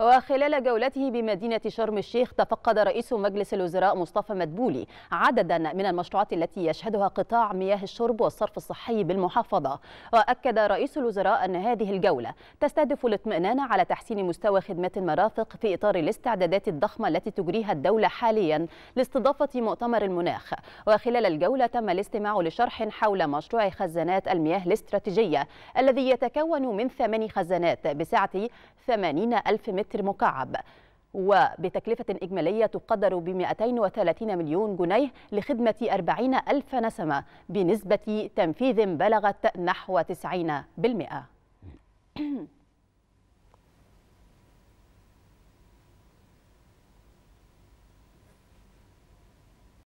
وخلال جولته بمدينة شرم الشيخ تفقد رئيس مجلس الوزراء مصطفى مدبولي عددا من المشروعات التي يشهدها قطاع مياه الشرب والصرف الصحي بالمحافظة وأكد رئيس الوزراء أن هذه الجولة تستهدف الاطمئنان على تحسين مستوى خدمات المرافق في إطار الاستعدادات الضخمة التي تجريها الدولة حاليا لاستضافة مؤتمر المناخ وخلال الجولة تم الاستماع لشرح حول مشروع خزانات المياه الاستراتيجية الذي يتكون من ثماني خزانات بسعة 80 ألف متر متر مكعب وبتكلفة إجمالية تقدر ب 230 مليون جنيه لخدمة 40 ألف نسمة بنسبة تنفيذ بلغت نحو 90%.